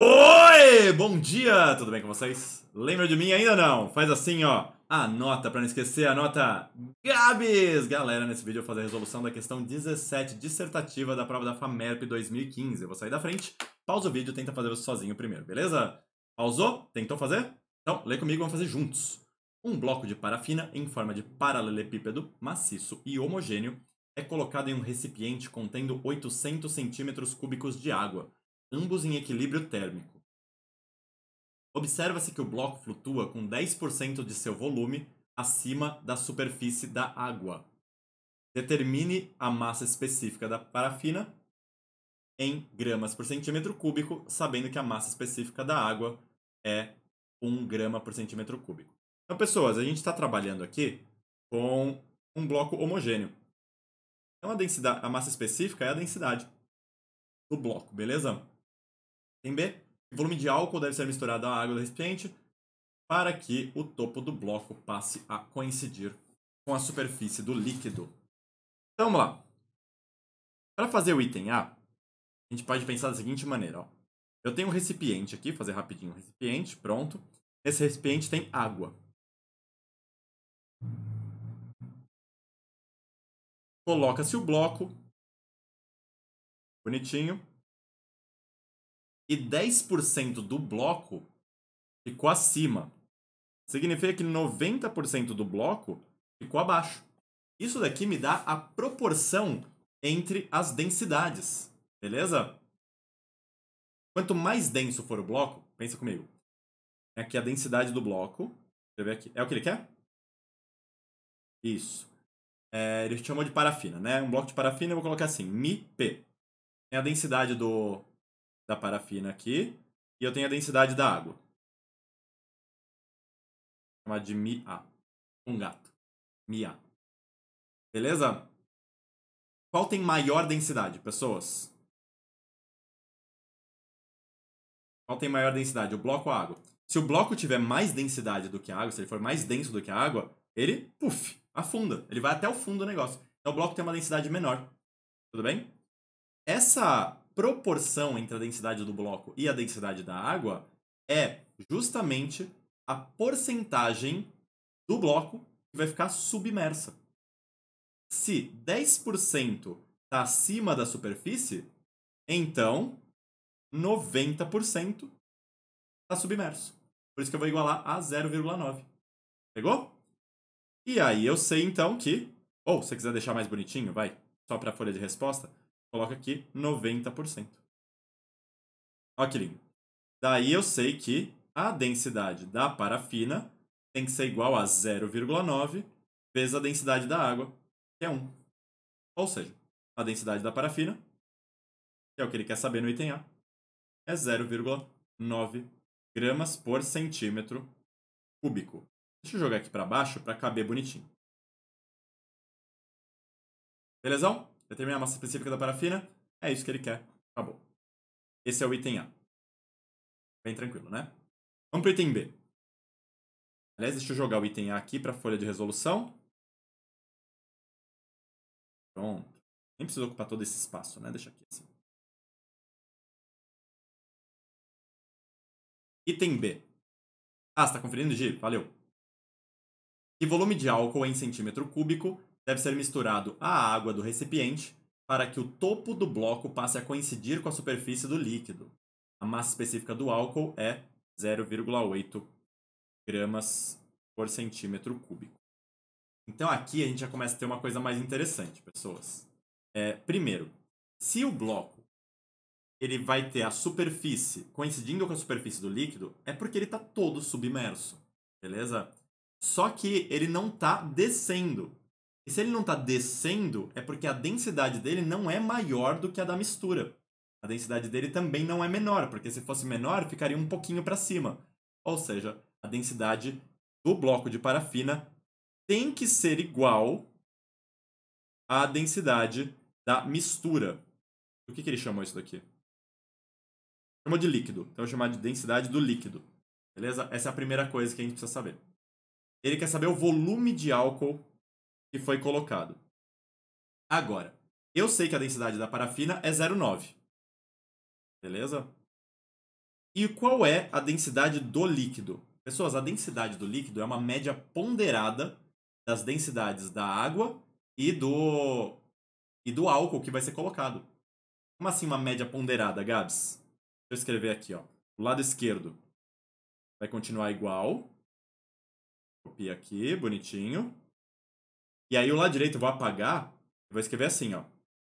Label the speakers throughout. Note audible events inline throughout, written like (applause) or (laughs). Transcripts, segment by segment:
Speaker 1: Oi! Bom dia! Tudo bem com vocês? Lembra de mim ainda não? Faz assim, ó. Anota para não esquecer, anota Gabs! Galera, nesse vídeo eu vou fazer a resolução da questão 17 dissertativa da prova da FAMERP 2015. Eu vou sair da frente, pausa o vídeo e tenta fazer você sozinho primeiro, beleza? Pausou? Tentou fazer? Então, lê comigo, vamos fazer juntos. Um bloco de parafina em forma de paralelepípedo maciço e homogêneo é colocado em um recipiente contendo 800 centímetros cúbicos de água ambos em equilíbrio térmico. Observa-se que o bloco flutua com 10% de seu volume acima da superfície da água. Determine a massa específica da parafina em gramas por centímetro cúbico, sabendo que a massa específica da água é 1 grama por centímetro cúbico. Então, pessoas, a gente está trabalhando aqui com um bloco homogêneo. Então, a, densidade, a massa específica é a densidade do bloco, beleza? Item B. O volume de álcool deve ser misturado à água do recipiente para que o topo do bloco passe a coincidir com a superfície do líquido. Então, vamos lá. Para fazer o item A, a gente pode pensar da seguinte maneira. Ó. Eu tenho um recipiente aqui, fazer rapidinho um recipiente, pronto. esse recipiente tem água. Coloca-se o bloco, bonitinho, e 10% do bloco ficou acima. Significa que 90% do bloco ficou abaixo. Isso daqui me dá a proporção entre as densidades, beleza? Quanto mais denso for o bloco, pensa comigo. É aqui a densidade do bloco. Deixa eu ver aqui. É o que ele quer? Isso. É, ele chamou de parafina, né? Um bloco de parafina eu vou colocar assim, MIP. É a densidade do, da parafina aqui. E eu tenho a densidade da água. Chamada de MiA. Um gato. MiA. Beleza? Qual tem maior densidade, pessoas? Qual tem maior densidade, o bloco ou a água? Se o bloco tiver mais densidade do que a água, se ele for mais denso do que a água, ele, puf, afunda. Ele vai até o fundo do negócio. Então o bloco tem uma densidade menor. Tudo bem? Essa proporção entre a densidade do bloco e a densidade da água é justamente a porcentagem do bloco que vai ficar submersa. Se 10% está acima da superfície, então 90% está submerso. Por isso que eu vou igualar a 0,9. Pegou? E aí eu sei então que. Ou oh, se você quiser deixar mais bonitinho, vai, só para a folha de resposta, Coloca aqui 90%. Olha que lindo. Daí eu sei que a densidade da parafina tem que ser igual a 0,9 vezes a densidade da água, que é 1. Ou seja, a densidade da parafina, que é o que ele quer saber no item A, é 0,9 gramas por centímetro cúbico. Deixa eu jogar aqui para baixo para caber bonitinho. Belezão? Determinar a massa específica da parafina. É isso que ele quer. Acabou. Esse é o item A. Bem tranquilo, né? Vamos para o item B. Aliás, deixa eu jogar o item A aqui para a folha de resolução. Pronto. Nem precisa ocupar todo esse espaço, né? Deixa aqui assim. Item B. Ah, você está conferindo, G. Valeu. Que volume de álcool é em centímetro cúbico deve ser misturado à água do recipiente para que o topo do bloco passe a coincidir com a superfície do líquido. A massa específica do álcool é 0,8 gramas por centímetro cúbico. Então aqui a gente já começa a ter uma coisa mais interessante, pessoas. É, primeiro, se o bloco ele vai ter a superfície coincidindo com a superfície do líquido, é porque ele está todo submerso, beleza? Só que ele não está descendo e se ele não está descendo, é porque a densidade dele não é maior do que a da mistura. A densidade dele também não é menor, porque se fosse menor, ficaria um pouquinho para cima. Ou seja, a densidade do bloco de parafina tem que ser igual à densidade da mistura. O que, que ele chamou isso daqui? Chamou de líquido. Então, eu vou chamar de densidade do líquido. Beleza? Essa é a primeira coisa que a gente precisa saber. Ele quer saber o volume de álcool que foi colocado. Agora, eu sei que a densidade da parafina é 0,9. Beleza? E qual é a densidade do líquido? Pessoas, a densidade do líquido é uma média ponderada das densidades da água e do e do álcool que vai ser colocado. Como assim uma média ponderada, Gabs? Deixa eu escrever aqui, ó. O lado esquerdo vai continuar igual. Copia aqui, bonitinho. E aí o lado direito eu vou apagar, eu vou escrever assim, ó.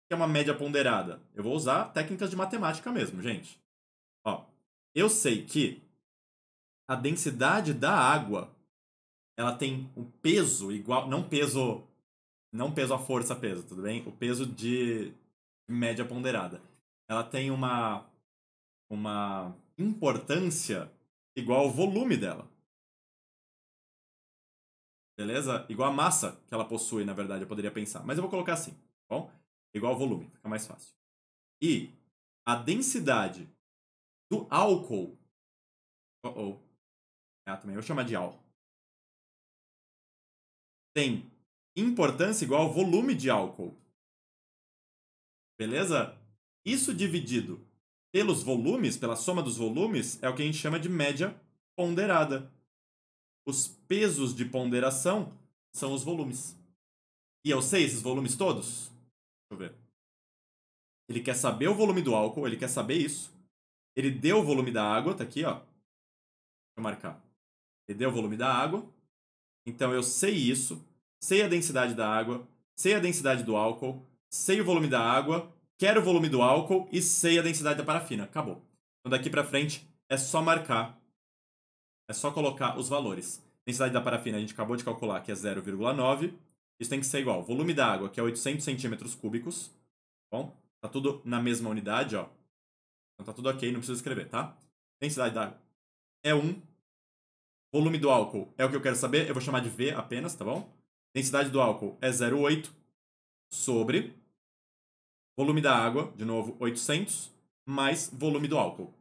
Speaker 1: Que é uma média ponderada. Eu vou usar técnicas de matemática mesmo, gente. Ó, eu sei que a densidade da água ela tem um peso igual, não peso, não peso a força peso, tudo bem? O peso de média ponderada. Ela tem uma uma importância igual ao volume dela beleza? Igual a massa que ela possui, na verdade, eu poderia pensar. Mas eu vou colocar assim, tá bom? Igual ao volume, fica mais fácil. E a densidade do álcool... Uh -oh. também vou chamar de álcool. Tem importância igual ao volume de álcool. Beleza? Isso dividido pelos volumes, pela soma dos volumes, é o que a gente chama de média ponderada. Os pesos de ponderação são os volumes. E eu sei esses volumes todos? Deixa eu ver. Ele quer saber o volume do álcool, ele quer saber isso. Ele deu o volume da água, tá aqui, ó. Deixa eu marcar. Ele deu o volume da água. Então eu sei isso, sei a densidade da água, sei a densidade do álcool, sei o volume da água, quero o volume do álcool e sei a densidade da parafina. Acabou. Então daqui para frente é só marcar é só colocar os valores. Densidade da parafina a gente acabou de calcular que é 0,9. Isso tem que ser igual. Volume da água, que é 800 centímetros cúbicos. Tá bom, tá tudo na mesma unidade, ó. Então tá tudo ok, não precisa escrever, tá? Densidade da água é 1. Volume do álcool é o que eu quero saber. Eu vou chamar de V apenas, tá bom? Densidade do álcool é 0,8 sobre volume da água, de novo, 800, mais volume do álcool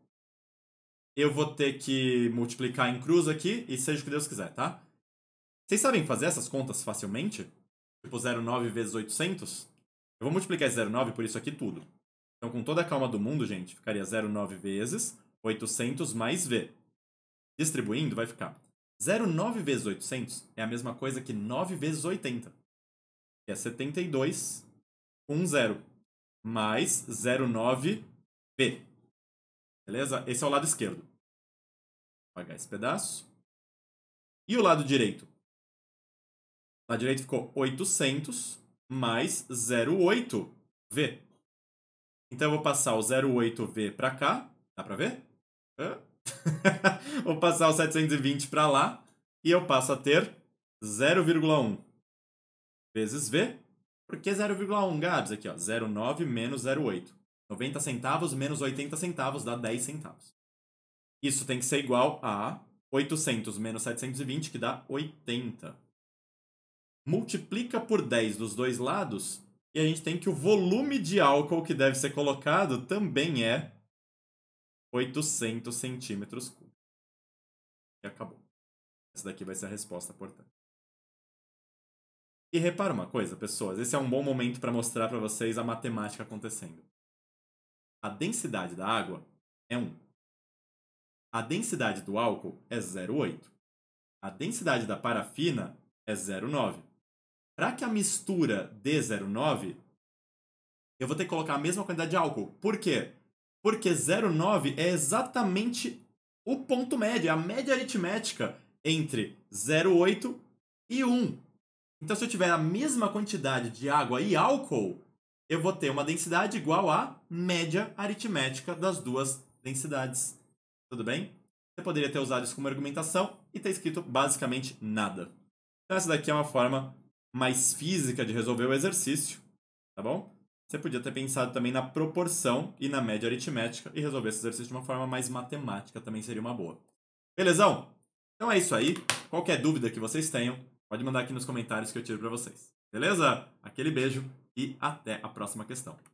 Speaker 1: eu vou ter que multiplicar em cruz aqui e seja o que Deus quiser, tá? Vocês sabem fazer essas contas facilmente? Tipo 0,9 vezes 800? Eu vou multiplicar esse 0,9 por isso aqui tudo. Então, com toda a calma do mundo, gente, ficaria 0,9 vezes 800 mais V. Distribuindo, vai ficar 0,9 vezes 800 é a mesma coisa que 9 vezes 80, que é 72 com 0, mais 0,9 V. Beleza? Esse é o lado esquerdo. Vou apagar esse pedaço. E o lado direito? O lado direito ficou 800 mais 0,8V. Então eu vou passar o 0,8V para cá. Dá para ver? (laughs) vou passar o 720 para lá. E eu passo a ter 0,1 vezes V. Por que 0,1, Gabs? Aqui, ó. 0,9 menos 0,8. 90 centavos menos 80 centavos dá 10 centavos. Isso tem que ser igual a 800 menos 720, que dá 80. Multiplica por 10 dos dois lados e a gente tem que o volume de álcool que deve ser colocado também é 800 centímetros cúbicos. E acabou. Essa daqui vai ser a resposta, portanto. E repara uma coisa, pessoas, esse é um bom momento para mostrar para vocês a matemática acontecendo. A densidade da água é 1. A densidade do álcool é 0,8. A densidade da parafina é 0,9. Para que a mistura dê 0,9, eu vou ter que colocar a mesma quantidade de álcool. Por quê? Porque 0,9 é exatamente o ponto médio, é a média aritmética entre 0,8 e 1. Então, se eu tiver a mesma quantidade de água e álcool, eu vou ter uma densidade igual à média aritmética das duas densidades. Tudo bem? Você poderia ter usado isso como argumentação e ter escrito basicamente nada. Então essa daqui é uma forma mais física de resolver o exercício, tá bom? Você podia ter pensado também na proporção e na média aritmética e resolver esse exercício de uma forma mais matemática também seria uma boa. Belezão? Então é isso aí. Qualquer dúvida que vocês tenham, pode mandar aqui nos comentários que eu tiro para vocês. Beleza? Aquele beijo e até a próxima questão.